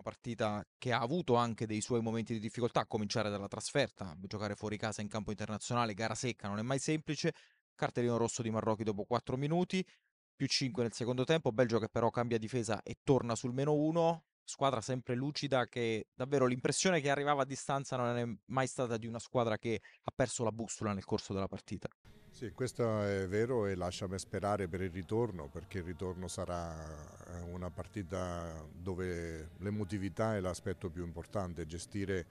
una partita che ha avuto anche dei suoi momenti di difficoltà, a cominciare dalla trasferta, giocare fuori casa in campo internazionale, gara secca, non è mai semplice, cartellino rosso di Marrocchi dopo 4 minuti, più 5 nel secondo tempo, Belgio che però cambia difesa e torna sul meno 1, squadra sempre lucida che davvero l'impressione che arrivava a distanza non è mai stata di una squadra che ha perso la bussola nel corso della partita. Sì, questo è vero e lasciami sperare per il ritorno, perché il ritorno sarà eh, una partita dove l'emotività è l'aspetto più importante, gestire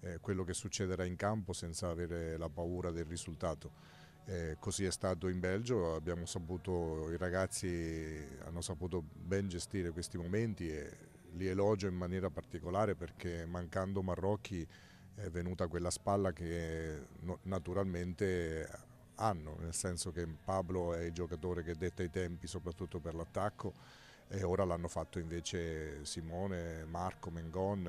eh, quello che succederà in campo senza avere la paura del risultato. Eh, così è stato in Belgio, saputo, i ragazzi hanno saputo ben gestire questi momenti e li elogio in maniera particolare perché mancando Marrocchi è venuta quella spalla che no, naturalmente hanno, nel senso che Pablo è il giocatore che detta i tempi soprattutto per l'attacco e ora l'hanno fatto invece Simone, Marco, Mengon,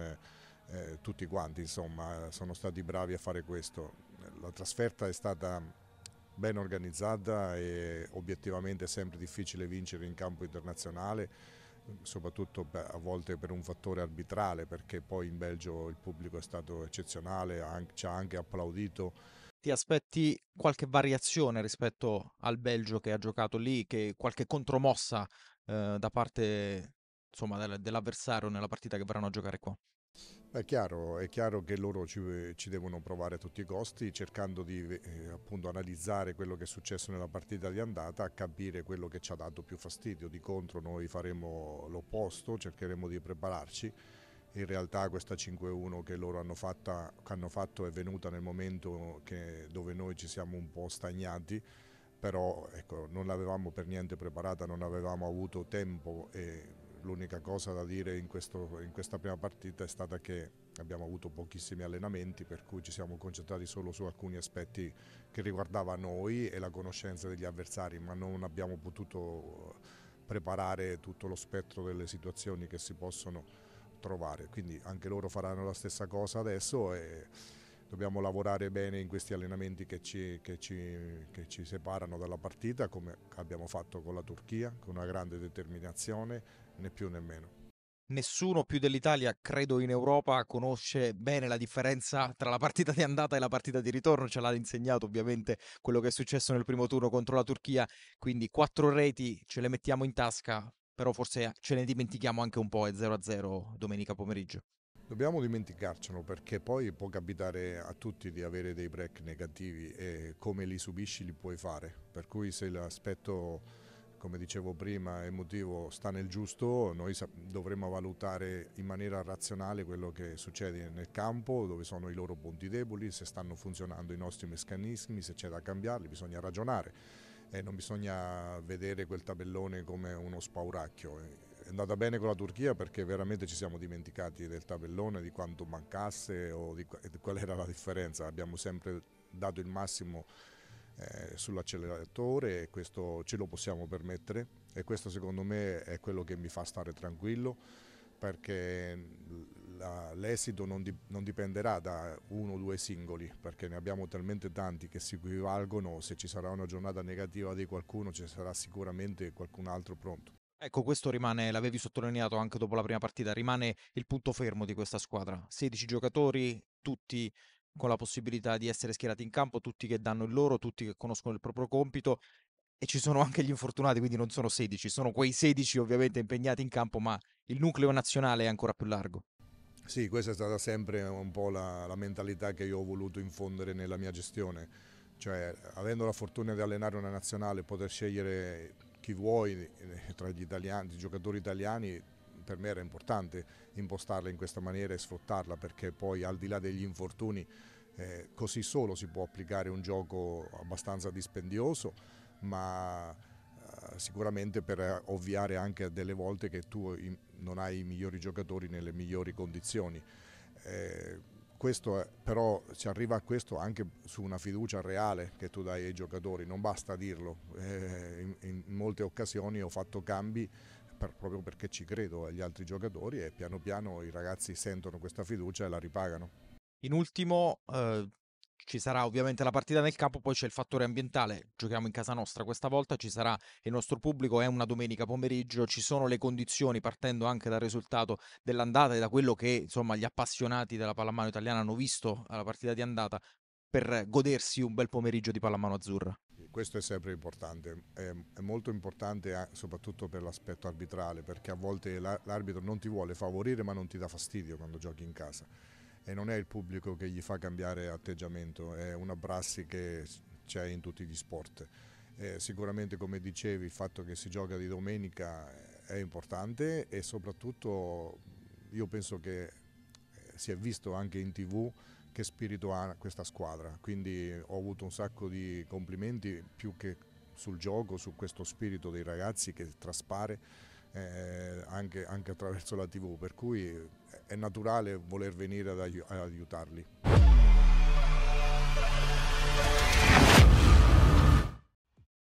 eh, tutti quanti insomma sono stati bravi a fare questo. La trasferta è stata ben organizzata e obiettivamente è sempre difficile vincere in campo internazionale soprattutto a volte per un fattore arbitrale perché poi in Belgio il pubblico è stato eccezionale, ci ha anche applaudito ti aspetti qualche variazione rispetto al Belgio che ha giocato lì, che qualche contromossa eh, da parte insomma, dell'avversario nella partita che verranno a giocare qua? È chiaro, è chiaro, che loro ci, ci, devono provare a tutti i costi cercando di eh, appunto, analizzare quello che è successo nella partita di andata, capire quello che ci ha dato più fastidio. Di contro noi faremo l'opposto, cercheremo di prepararci in realtà questa 5-1 che loro hanno, fatta, che hanno, fatto è venuta nel momento che, dove noi ci siamo un po' stagnati, però ecco, non l'avevamo per niente preparata, non avevamo avuto tempo e l'unica cosa da dire in, questo, in questa prima partita è stata che abbiamo avuto pochissimi allenamenti per cui ci siamo concentrati solo su alcuni aspetti che riguardava noi e la conoscenza degli avversari, ma non abbiamo potuto preparare tutto lo spettro delle situazioni che si possono trovare, quindi anche loro faranno la stessa cosa adesso e dobbiamo lavorare bene in questi allenamenti che ci, che ci, che ci separano dalla partita come abbiamo fatto con la Turchia, con una grande determinazione, né più né meno. Nessuno più dell'Italia, credo in Europa, conosce bene la differenza tra la partita di andata e la partita di ritorno. Ce l'ha insegnato ovviamente quello che è successo nel primo turno contro la Turchia. Quindi quattro reti ce le mettiamo in tasca, però forse ce ne dimentichiamo anche un po' è 0-0 domenica pomeriggio. Dobbiamo dimenticarcelo perché poi può capitare a tutti di avere dei break negativi e come li subisci li puoi fare, per cui se l'aspetto come dicevo prima, emotivo sta nel giusto, noi dovremmo valutare in maniera razionale quello che succede nel campo, dove sono i loro punti deboli, se stanno funzionando i nostri meccanismi, se c'è da cambiarli, bisogna ragionare e non bisogna vedere quel tabellone come uno spauracchio. È andata bene con la Turchia perché veramente ci siamo dimenticati del tabellone, di quanto mancasse o di, qual era la differenza. Abbiamo sempre dato il massimo eh, sull'acceleratore e questo ce lo possiamo permettere e questo secondo me è quello che mi fa stare tranquillo perché l'esito non, di, non, dipenderà da uno o due singoli, perché ne abbiamo talmente tanti che si equivalgono, se ci sarà una giornata negativa di qualcuno ci sarà sicuramente qualcun altro pronto. Ecco, questo rimane, l'avevi sottolineato anche dopo la prima partita, rimane il punto fermo di questa squadra. 16 giocatori, tutti con la possibilità di essere schierati in campo, tutti che danno il loro, tutti che conoscono il proprio compito e ci sono anche gli infortunati, quindi non sono 16, sono quei 16 ovviamente impegnati in campo, ma il nucleo nazionale è ancora più largo. Sì, questa è stata sempre un po' la, la mentalità che io ho voluto infondere nella mia gestione, cioè avendo la fortuna di allenare una nazionale, poter scegliere chi vuoi eh, tra gli italiani, i giocatori italiani, per me era importante impostarla in questa maniera e sfruttarla perché poi al di là degli infortuni eh, così solo si può applicare un gioco abbastanza dispendioso, ma sicuramente per eh, ovviare anche a delle volte che tu non hai i migliori giocatori nelle migliori condizioni. Eh, questo, però ci arriva a questo anche su una fiducia reale che tu dai ai giocatori, non basta dirlo. Eh, in, in, molte occasioni ho fatto cambi per, proprio perché ci credo agli altri giocatori e piano piano i ragazzi sentono questa fiducia e la ripagano. In ultimo, eh, ci sarà ovviamente la partita nel campo, poi c'è il fattore ambientale, giochiamo in casa nostra questa volta, ci sarà il nostro pubblico, è una domenica pomeriggio, ci sono le condizioni partendo anche dal risultato dell'andata e da quello che insomma gli appassionati della pallamano italiana hanno visto alla partita di andata per godersi un bel pomeriggio di pallamano azzurra. Questo è sempre importante, è, molto importante soprattutto per l'aspetto arbitrale perché a volte l'arbitro non ti vuole favorire ma non ti dà fastidio quando giochi in casa e non è il pubblico che gli fa cambiare atteggiamento, è una brassi che c'è in tutti gli sport. Eh, sicuramente come dicevi il fatto che si gioca di domenica eh, è importante e soprattutto io penso che eh, si è visto anche in tv che spirito ha questa squadra, quindi ho avuto un sacco di complimenti più che sul gioco, su questo spirito dei ragazzi che traspare eh, anche, anche attraverso la tv, per cui è naturale voler venire ad, ai ad aiutarli.